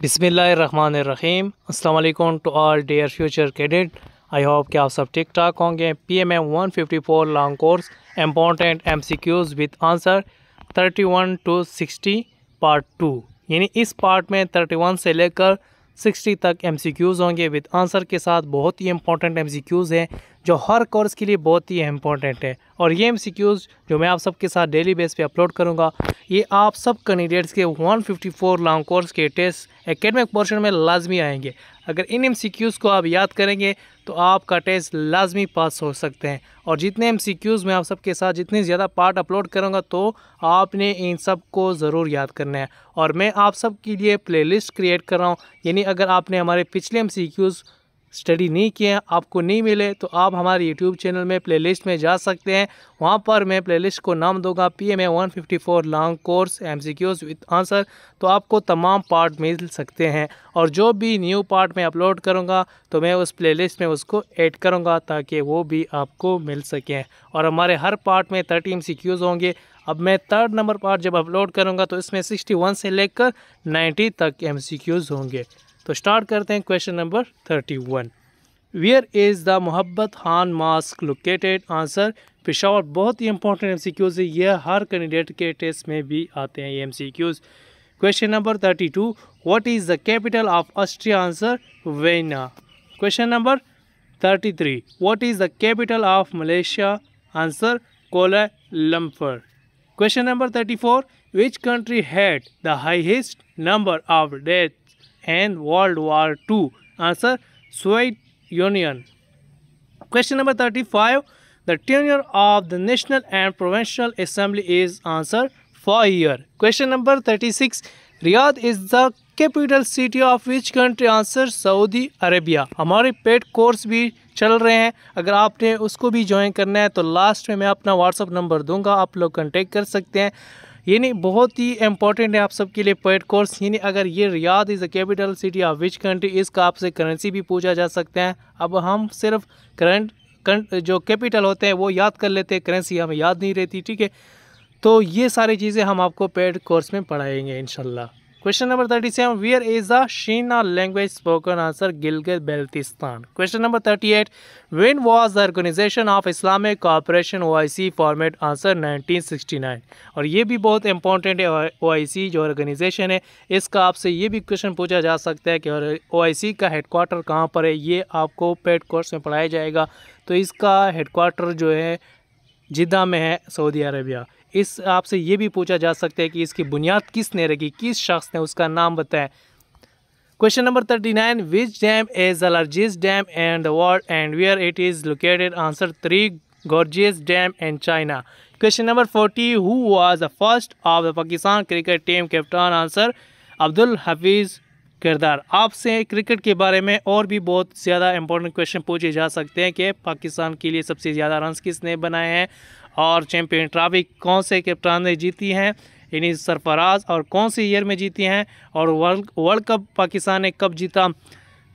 बिसमीम अल्लाम to all dear future cadet I hope कि आप सब ठीक ठाक होंगे P M M one fifty four long course important M C Qs with answer thirty one to sixty part two यानी इस पार्ट में थर्टी वन से लेकर सिक्सटी तक एम होंगे विद आंसर के साथ बहुत ही इंपॉर्टेंट एम हैं जो हर कोर्स के लिए बहुत ही इंपॉर्टेंट है और ये एम जो मैं आप सबके साथ डेली बेस पे अपलोड करूँगा ये आप सब कैंडिडेट्स के 154 लॉन्ग कोर्स के टेस्ट एकेडमिक पोर्शन में लाजमी आएंगे अगर इन एम को आप याद करेंगे तो आपका टेस्ट लाजमी पास हो सकते हैं और जितने एम मैं आप सबके साथ जितने ज़्यादा पार्ट अपलोड करूँगा तो आपने इन सब को ज़रूर याद करना है और मैं आप सब के लिए प्लेलिस्ट क्रिएट कर रहा हूँ यानी अगर आपने हमारे पिछले एम स्टडी नहीं किए हैं आपको नहीं मिले तो आप हमारे यूट्यूब चैनल में प्लेलिस्ट में जा सकते हैं वहाँ पर मैं प्लेलिस्ट को नाम दूंगा P M A one fifty four long course M C Qs with answer तो आपको तमाम पार्ट मिल सकते हैं और जो भी न्यू पार्ट मैं अपलोड करूँगा तो मैं उस प्ले में उसको ऐड करूँगा ताकि वो भी आपको मिल सकें और हमारे हर पार्ट में थर्टी एम सी क्यूज़ होंगे अब मैं थर्ड नंबर पार्ट जब अपलोड करूँगा तो इसमें सिक्सटी वन से लेकर नाइन्टी तक एम सी क्यूज़ होंगे तो स्टार्ट करते हैं question number thirty one where is the Mohabbat Khan mosque located answer Peshawar बहुत ही इंपॉर्टेंट एम सी क्यूज़ है यह हर कैंडिडेट के टेस्ट में भी आते हैं ये M C Qs question number thirty two what is the capital of Austria answer Vienna question number thirty three what is the capital of Malaysia answer Lumpur question number thirty four which country had the highest number of death and world war two answer Soviet union question number thirty five the tenure of the national and provincial assembly is answer four year question number thirty six Riyadh is the capital city of which country answer Saudi Arabia हमारे paid course भी चल रहे हैं अगर आपने उसको भी join करना है तो लास्ट में मैं अपना व्हाट्सअप नंबर दूंगा आप लोग कॉन्टेक्ट कर सकते हैं यानी बहुत ही इंपॉर्टेंट है आप सबके लिए पेड कोर्स यानी अगर ये Riyadh is the capital city of which country इसका आपसे करेंसी भी पूछा जा सकता है अब हम सिर्फ करंट जो कैपिटल होते हैं वो याद कर लेते हैं करेंसी हमें याद नहीं रहती ठीक है तो ये सारी चीज़ें हम आपको पेड कोर्स में पढ़ाएंगे इनशाला question number thirty seven where is the Shina language spoken answer Gilgit Baltistan question number thirty eight when was the organisation of Islamic cooperation O I C formed answer nineteen sixty nine और ये भी बहुत important है ओ I सी जो organisation है इसका आपसे ये भी क्वेश्चन पूछा जा सकता है कि ओ आई सी का हेडकोार्टर कहाँ पर है ये आपको पेड कोर्स में पढ़ाया जाएगा तो इसका हेडकोार्टर जो है जिदा में है सऊदी अरबिया इस आपसे ये भी पूछा जा सकता है कि इसकी बुनियाद किसने रखी किस शख्स ने उसका नाम बताया question number thirty nine which dam is the largest dam and the world and where it is located answer three gorgeous dam and China question number forty who was the first of the Pakistan cricket team captain answer Abdul Hafeez किरदार आपसे cricket के बारे में और भी बहुत ज़्यादा important question पूछे जा सकते हैं कि पाकिस्तान के लिए सबसे ज़्यादा रन किसने बनाए हैं और चैम्पियन ट्रॉफी कौन से कप्तान ने जीती हैं यानी सरफराज और कौन से ईयर में जीती हैं और वर्ल्ड वर्ल्ड कप पाकिस्तान ने कब जीता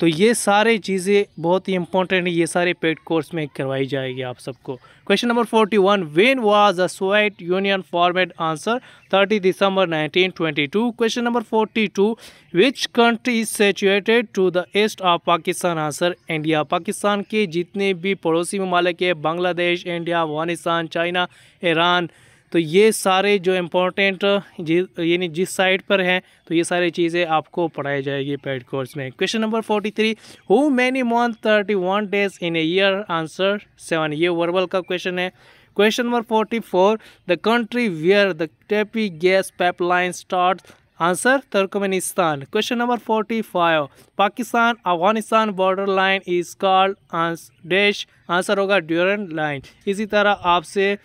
तो ये सारे चीज़ें बहुत ही इंपॉर्टेंट है ये सारे पेड कोर्स में करवाई जाएगी आप सबको question number forty one when was a Soviet union formed answer thirty December nineteen twenty two question number forty two which country is situated to the east of Pakistan answer India Pakistan के जितने भी पड़ोसी ममालिक है Bangladesh India Afghanistan China Iran तो ये सारे जो इम्पोर्टेंट यानी जिस साइड पर हैं तो ये सारी चीज़ें आपको पढ़ाई जाएगी पेड कोर्स में question number forty three how many month thirty one days in a year answer seven ये वर्बल का क्वेश्चन है question number forty four the country where the TAPI gas pipeline start answer Turkmenistan question number forty five Pakistan Afghanistan border line is called dash answer होगा Durand line इसी तरह आपसे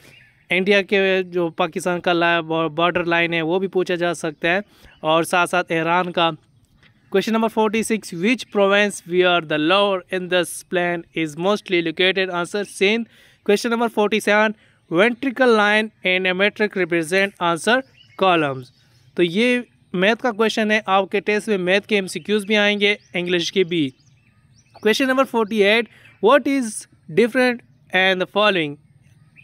India के जो पाकिस्तान का बॉर्डर लाइन है वो भी पूछा जा सकता है और साथ साथ ईरान का question number forty six which province we are the lower in this plan is mostly located answer सेन question number forty seven ventricle line and एमेट्रिक रिप्रेजेंट आंसर कॉलम्स तो ये मैथ का क्वेश्चन है आपके टेस्ट में math के cues भी आएंगे इंग्लिश के भी question number forty eight what is different and the following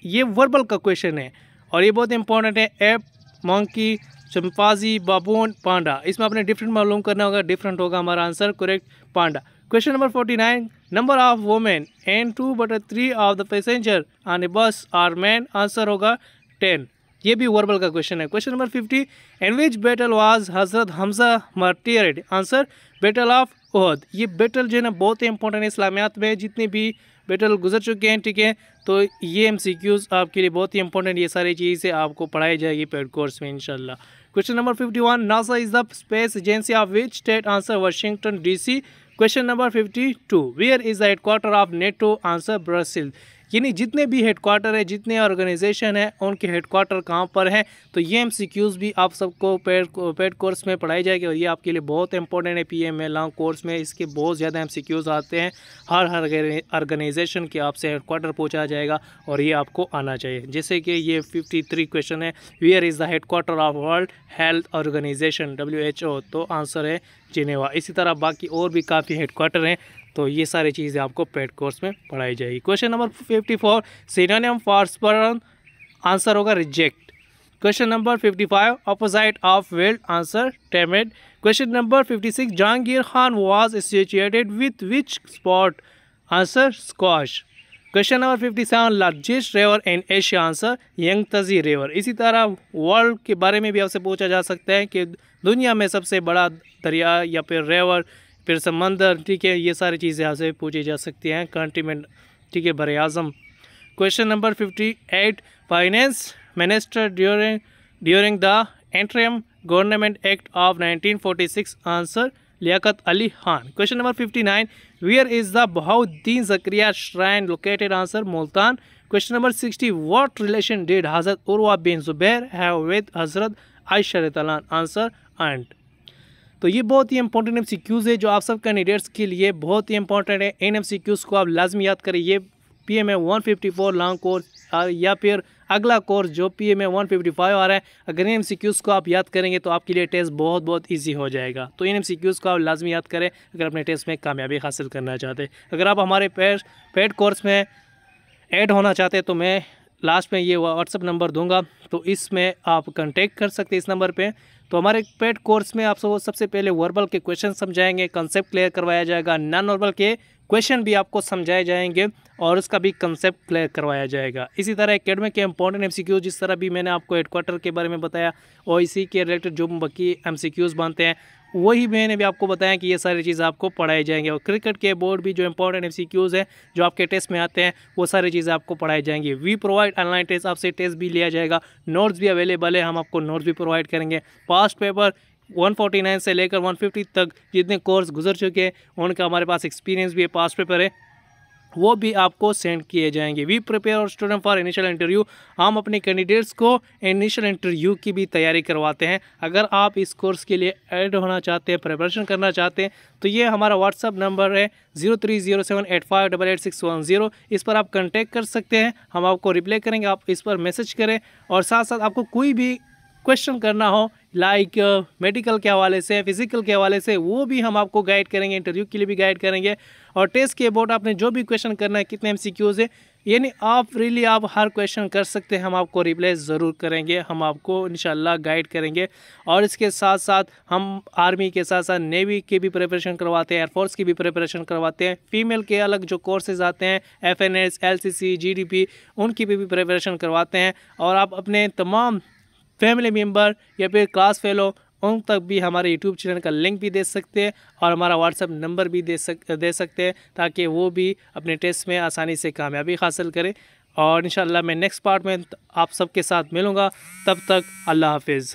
ये वर्बल का क्वेश्चन है और ये बहुत इंपॉर्टेंट है एप मंकी चंपाजी बाबून पांडा इसमें आपने डिफरेंट मालूम करना होगा डिफरेंट होगा हमारा answer correct panda question number forty nine number of women in two butter three of the passenger on a bus are man answer होगा टेन ये भी वर्बल का क्वेश्चन है question number fifty in which battle was Hazrat Hamza martyred answer battle of Uhud ये battle जो है ना बहुत ही इंपॉर्टेंट है इस्लामियात में जितने भी बेटल गुजर चुके हैं ठीक है तो ये एम आपके लिए बहुत ही इंपॉर्टेंट ये सारी चीज़ें आपको पढ़ाई जाएगी पेड कोर्स में इनशाला question number fifty one NASA is the space agency of which state answer Washington DC question number fifty two where is the headquarter of NATO answer Brazil यानी जितने भी क्वार्टर है जितने ऑर्गेनाइजेशन है उनके headquarter कहाँ पर हैं तो ये एम भी आप सबको पेड पेड कोर्स में पढ़ाई जाएगी और ये आपके लिए बहुत इंपॉर्टेंट है पी एम लॉन्ग कोर्स में इसके बहुत ज़्यादा एम आते हैं हर हर ऑर्गेनाइजेशन के आपसे हेडकोार्टर पहुँचा जाएगा और ये आपको आना चाहिए जैसे कि ये फिफ्टी क्वेश्चन है where is the headquarter of world health organisation W तो आंसर है जिनेवा इसी तरह बाकी और भी काफ़ी हेडकोार्टर हैं तो ये सारी चीज़ें आपको पेड कोर्स में पढ़ाई जाएगी question number fifty four synonym फॉर्सपरन आंसर होगा reject question number fifty five opposite of wild answer tamed question number fifty six Jahangir Khan was associated with which sport answer squash question number fifty seven largest river in Asia answer Yangtze river इसी तरह world के बारे में भी आपसे पूछा जा सकता है कि दुनिया में सबसे बड़ा दरिया या फिर रेवर फिर संबंध ठीक है ये सारी चीज़ें यहाँ से पूछी जा सकती हैं कंट्री में ठीक है बर अज़म question number fifty eight finance minister during during the interim government act of 1946 answer Liaquat Ali Khan question number 59 where is the Bahauddin Zakariya shrine located answer Multan question number 60 what relation did Hazrat Urwa bin Zubair have with Hazrat answer and तो ये बहुत ही important M C Qs है जो आप सब candidates के लिए बहुत ही इंपॉर्टेंट है एन एम सी क्यूज़ को आप लाजमी याद करें ये P M A one fifty four long course या फिर अगला कोर्स जो P M A one fifty five आ रहा है अगर एन एम सी क्यूज़ को आप याद करेंगे तो आपके लिए टेस्ट बहुत बहुत ईजी हो जाएगा तो इन एम सी क्यूज़ को आप लाजमी याद करें अगर अपने टेस्ट में कामयाबी हासिल करना चाहते अगर आप हमारे पेड पेड कोर्स में ऐड होना चाहते तो मैं लास्ट में ये व्हाट्सअप नंबर दूंगा तो इसमें आप कॉन्टेक्ट कर सकते इस नंबर पे तो हमारे पेड कोर्स में आप सब सबसे पहले वर्बल के क्वेश्चन समझाएंगे कंसेप्ट क्लियर करवाया जाएगा नॉन वर्बल के क्वेश्चन भी आपको समझाए जाएंगे और उसका भी कंसेप्ट क्लियर करवाया जाएगा इसी तरह अकेडमी के इंपॉर्टेंट एम जिस तरह भी मैंने आपको हेडक्वार्टर के बारे में बताया और इसी के रिलेटेड जो बाकी क्यूज़ बनते हैं वही मैंने भी आपको बताया कि ये सारी चीज़ आपको पढ़ाई जाएंगी और क्रिकेट के बोर्ड भी जो इंपॉर्टेंट एफ हैं जो आपके टेस्ट में आते हैं वो सारी चीज़ें आपको पढ़ाई जाएंगी वी प्रोवाइड ऑनलाइन टेस्ट आपसे टेस्ट भी लिया जाएगा नोट्स भी अवेलेबल है हम आपको नोट्स भी प्रोवाइड करेंगे पास्ट पेपर 149 से लेकर 150 तक जितने कोर्स गुजर चुके हैं उनका हमारे पास एक्सपीरियंस भी है पास्ट पेपर है वो भी आपको सेंड किए जाएंगे वी प्रिपेयर और स्टूडेंट फॉर इनिशियल इंटरव्यू हम अपने कैंडिडेट्स को इनिशियल इंटरव्यू की भी तैयारी करवाते हैं अगर आप इस कोर्स के लिए ऐड होना चाहते हैं प्रिपरेशन करना चाहते हैं तो ये हमारा व्हाट्सअप नंबर है zero three zero seven eight five double eight six one zero इस पर आप कॉन्टेक्ट कर सकते हैं हम आपको रिप्लाई करेंगे आप इस पर मैसेज करें और साथ साथ आपको कोई भी क्वेश्चन करना हो लाइक मेडिकल uh, के हवाले से फिजिकल के हवाले से वो भी हम आपको गाइड करेंगे इंटरव्यू के लिए भी गाइड करेंगे और टेस्ट के अबाउट आपने जो भी क्वेश्चन करना है कितने एम सी क्यूज़ है यानी आप रियली आप हर क्वेश्चन कर सकते हैं हम आपको रिप्लाई ज़रूर करेंगे हम आपको इन गाइड करेंगे और इसके साथ साथ हम आर्मी के साथ साथ नेवी के भी प्रिपरेशन करवाते हैं एयरफोर्स की भी प्रिपरेशन करवाते हैं फीमेल के अलग जो कोर्सेज आते हैं F N S L C C G D P उनकी भी, भी प्रिपरेशन करवाते हैं और आप अपने तमाम फैमिली मेम्बर या फिर क्लास फेलो उन तक भी हमारे यूट्यूब चैनल का लिंक भी दे सकते हैं और हमारा व्हाट्सअप नंबर भी दे सक दे सकते हैं ताकि वो भी अपने टेस्ट में आसानी से कामयाबी हासिल करें और इन मैं नेक्स्ट पार्ट में आप सबके साथ मिलूँगा तब तक अल्लाह हाफिज़